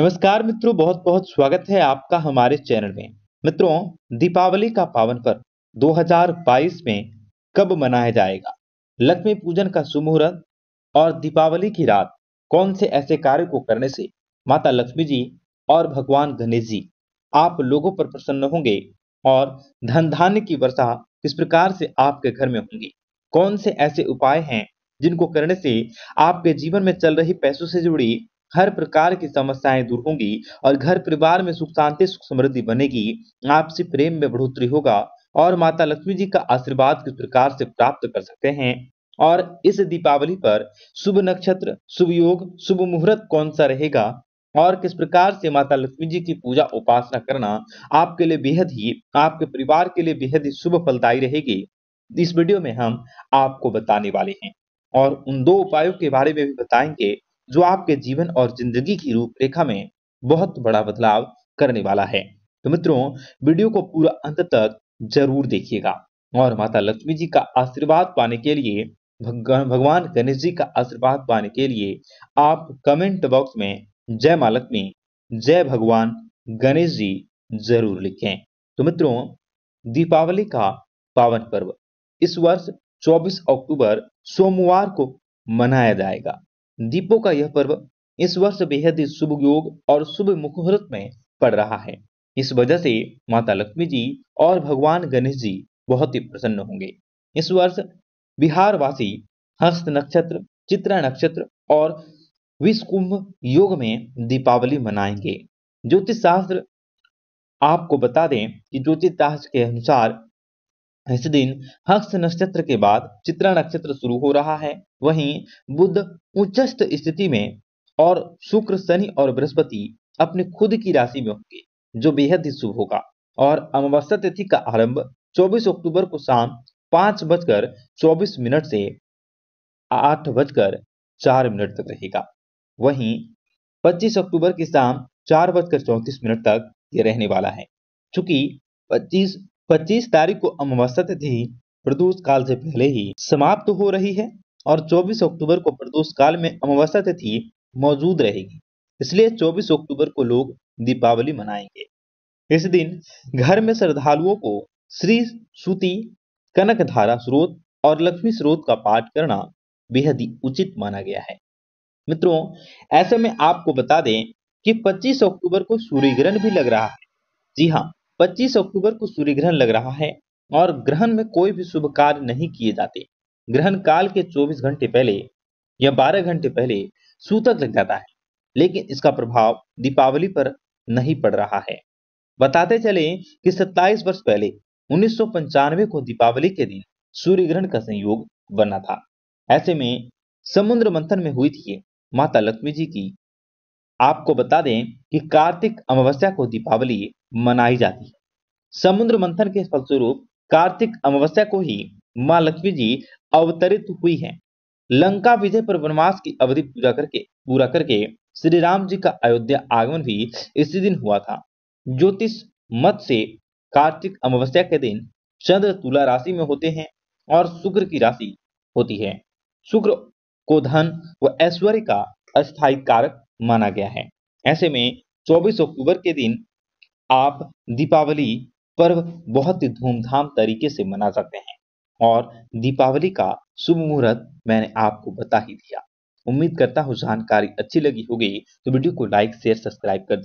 नमस्कार मित्रों बहुत बहुत स्वागत है आपका हमारे चैनल में मित्रों दीपावली का पावन पर्व 2022 में कब मनाया जाएगा लक्ष्मी पूजन का सुमुहूर्त और दीपावली की रात कौन से ऐसे कार्य को करने से माता लक्ष्मी जी और भगवान गणेश जी आप लोगों पर प्रसन्न होंगे और धन धान्य की वर्षा किस प्रकार से आपके घर में होंगी कौन से ऐसे उपाय हैं जिनको करने से आपके जीवन में चल रही पैसों से जुड़ी हर प्रकार की समस्याएं दूर होंगी और घर परिवार में सुख शांति सुख समृद्धि बनेगी आपसी प्रेम में बढ़ोतरी होगा और माता लक्ष्मी जी का आशीर्वाद किस प्रकार से प्राप्त कर सकते हैं और इस दीपावली पर शुभ नक्षत्र शुभ योग शुभ मुहूर्त कौन सा रहेगा और किस प्रकार से माता लक्ष्मी जी की पूजा उपासना करना आपके लिए बेहद ही आपके परिवार के लिए बेहद ही शुभ फलदायी रहेगी इस वीडियो में हम आपको बताने वाले हैं और उन दो उपायों के बारे में भी बताएंगे जो आपके जीवन और जिंदगी की रूपरेखा में बहुत बड़ा बदलाव करने वाला है तो मित्रों वीडियो को पूरा अंत तक जरूर देखिएगा और माता लक्ष्मी जी का आशीर्वाद पाने के लिए भगवान गणेश जी का आशीर्वाद पाने के लिए आप कमेंट बॉक्स में जय माँ लक्ष्मी जय भगवान गणेश जी जरूर लिखें तो मित्रों दीपावली का पावन पर्व इस वर्ष 24 अक्टूबर सोमवार को मनाया जाएगा दीपों का यह पर्व इस वर्ष बेहद ही शुभ योग और शुभ मुहूर्त में पड़ रहा है इस वजह से माता लक्ष्मी जी और भगवान गणेश जी बहुत ही प्रसन्न होंगे इस वर्ष बिहार वासी हस्त नक्षत्र चित्रा नक्षत्र और विश्वकुंभ योग में दीपावली मनाएंगे ज्योतिष शास्त्र आपको बता दें कि ज्योतिष शास्त्र के अनुसार इस दिन हस्त नक्षत्र के बाद चित्रा नक्षत्र शुरू हो रहा है वहीं बुद्ध उच्चस्थ स्थिति में और शुक्र शनि और बृहस्पति अपने खुद की राशि में होंगे जो बेहद ही शुभ होगा और अमावस्या तिथि का आरंभ 24 अक्टूबर को शाम पांच बजकर चौबीस मिनट से आठ बजकर चार मिनट तक रहेगा वहीं 25 अक्टूबर की शाम चार बजकर चौंतीस मिनट तक ये रहने वाला है चूंकि 25 25 तारीख को अमावस्या तिथि प्रदूष काल से पहले ही समाप्त हो रही है और 24 अक्टूबर को प्रदूष काल में अमावस्या तिथि मौजूद रहेगी इसलिए 24 अक्टूबर को लोग दीपावली मनाएंगे इस दिन घर में श्रद्धालुओं को श्री श्रुति कनक धारा स्रोत और लक्ष्मी स्रोत का पाठ करना बेहद ही उचित माना गया है मित्रों ऐसे में आपको बता दें कि 25 अक्टूबर को सूर्य ग्रहण भी लग रहा है जी हाँ 25 अक्टूबर को सूर्य ग्रहण लग रहा है और ग्रहण में कोई भी शुभ कार्य नहीं किए जाते ग्रहण काल के 24 घंटे पहले या 12 घंटे पहले सूतक लग जाता है लेकिन इसका प्रभाव दीपावली पर नहीं पड़ रहा है बताते चले कि 27 वर्ष पहले उन्नीस को दीपावली के दिन सूर्य ग्रहण का संयोग बना था ऐसे में समुद्र मंथन में हुई थी माता लक्ष्मी जी की आपको बता दें कि कार्तिक अमावस्या को दीपावली मनाई जाती है समुद्र मंथन के फलस्वरूप कार्तिक अमावस्या को ही मां लक्ष्मी जी अवतरित हुई हैं। लंका विजय पर वनवास की अवधि पूरा करके पूरा करके श्री राम जी का अयोध्या आगमन भी इसी दिन हुआ था ज्योतिष मत से कार्तिक अमावस्या के दिन चंद्र तुला राशि में होते हैं और शुक्र की राशि होती है शुक्र को धन व ऐश्वर्य का अस्थायी कारक माना गया है ऐसे में 24 अक्टूबर के दिन आप दीपावली पर्व बहुत ही धूमधाम तरीके से मना सकते हैं और दीपावली का शुभ मुहूर्त मैंने आपको बता ही दिया उम्मीद करता हूँ जानकारी अच्छी लगी होगी तो वीडियो को लाइक शेयर सब्सक्राइब कर